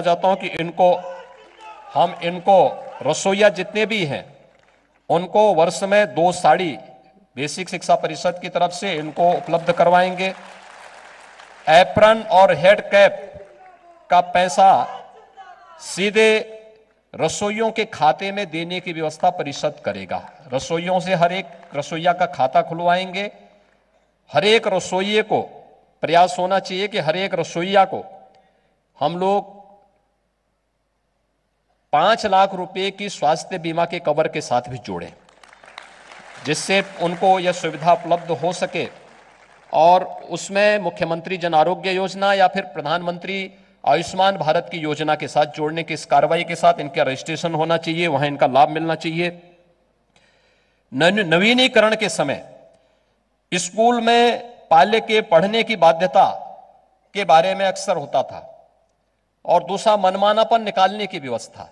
कहना चाहता हूं कि इनको हम इनको रसोईया जितने भी हैं उनको वर्ष में दो साड़ी बेसिक शिक्षा परिषद की तरफ से इनको उपलब्ध करवाएंगे एप्रन और हेड कैप का पैसा सीधे रसोइयों के खाते में देने की व्यवस्था परिषद करेगा रसोइयों से हर एक रसोईया का खाता खुलवाएंगे हर एक रसोइये को प्रयास होना चाहिए कि हर एक रसोईया को हम लोग पांच लाख रुपए की स्वास्थ्य बीमा के कवर के साथ भी जोड़े जिससे उनको यह सुविधा उपलब्ध हो सके और उसमें मुख्यमंत्री जन आरोग्य योजना या फिर प्रधानमंत्री आयुष्मान भारत की योजना के साथ जोड़ने की इस कार्रवाई के साथ इनका रजिस्ट्रेशन होना चाहिए वहां इनका लाभ मिलना चाहिए नवीनीकरण के समय स्कूल में पाले के पढ़ने की बाध्यता के बारे में अक्सर होता था और दूसरा मनमानापन निकालने की व्यवस्था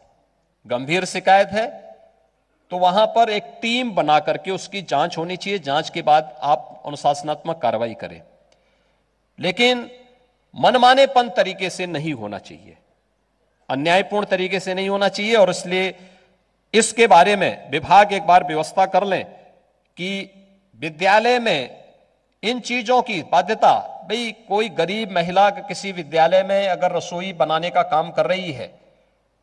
गंभीर शिकायत है तो वहां पर एक टीम बना करके उसकी जांच होनी चाहिए जांच के बाद आप अनुशासनात्मक कार्रवाई करें लेकिन मनमानेपन तरीके से नहीं होना चाहिए अन्यायपूर्ण तरीके से नहीं होना चाहिए और इसलिए इसके बारे में विभाग एक बार व्यवस्था कर लें कि विद्यालय में इन चीजों की बाध्यता भाई कोई गरीब महिला किसी विद्यालय में अगर रसोई बनाने का काम कर रही है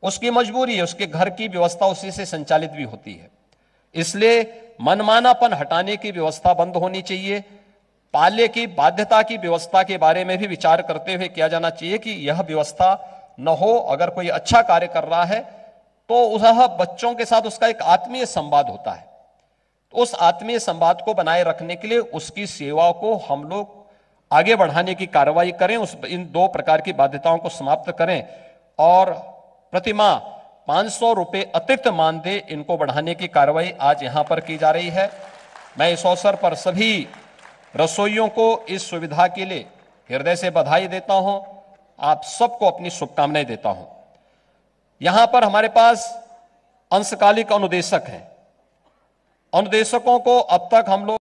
उसकी मजबूरी है उसके घर की व्यवस्था उसी से संचालित भी होती है इसलिए मनमानापन हटाने की व्यवस्था बंद होनी चाहिए पाले की बाध्यता की व्यवस्था के बारे में भी विचार करते हुए किया जाना चाहिए कि यह व्यवस्था न हो अगर कोई अच्छा कार्य कर रहा है तो वह बच्चों के साथ उसका एक आत्मीय संवाद होता है तो उस आत्मीय संवाद को बनाए रखने के लिए उसकी सेवा को हम लोग आगे बढ़ाने की कार्रवाई करें उस इन दो प्रकार की बाध्यताओं को समाप्त करें और प्रतिमा पांच सौ रुपए अतिरिक्त मानदेय इनको बढ़ाने की कार्रवाई आज यहां पर की जा रही है मैं इस अवसर पर सभी रसोइयों को इस सुविधा के लिए हृदय से बधाई देता हूं आप सबको अपनी शुभकामनाएं देता हूं यहां पर हमारे पास अंशकालिक अनुदेशक है अनुदेशकों को अब तक हम लोग